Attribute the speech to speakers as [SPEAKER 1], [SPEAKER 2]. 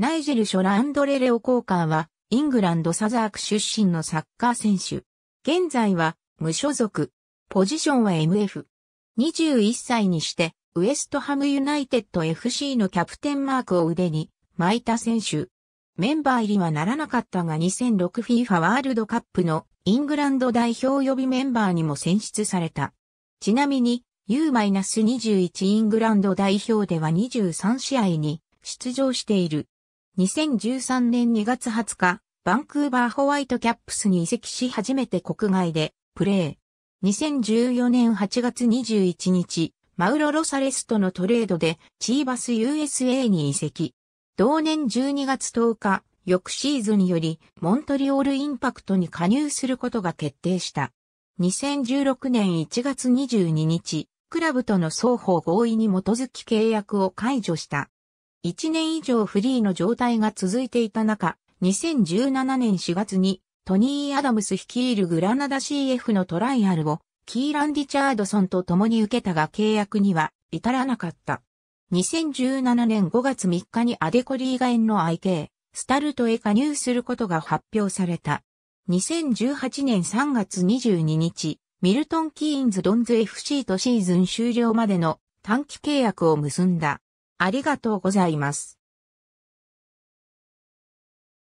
[SPEAKER 1] ナイジェル・ショラアンドレレオ
[SPEAKER 2] 交換は、イングランド・サザーク出身のサッカー選手。現在は、無所属。ポジションは MF。21歳にして、ウエストハムユナイテッド FC のキャプテンマークを腕に巻いた選手。メンバー入りはならなかったが 2006FIFA ワールドカップのイングランド代表予備メンバーにも選出された。ちなみに U-21 イングランド代表では23試合に出場している。2013年2月20日、バンクーバーホワイトキャップスに移籍し初めて国外でプレー。2014年8月21日、マウロ・ロサレスとのトレードでチーバス USA に移籍。同年12月10日、翌シーズンよりモントリオールインパクトに加入することが決定した。2016年1月22日、クラブとの双方合意に基づき契約を解除した。1年以上フリーの状態が続いていた中、2017年4月にトニー・アダムス率いるグラナダ CF のトライアルをキーラン・リチャードソンと共に受けたが契約には至らなかった。2017年5月3日にアデコリーガエンの IK、スタルトへ加入することが発表された。2018年3月22日、ミルトン・キーンズ・ドンズ FC とシーズン終了までの短期契約を結んだ。ありがとうございます。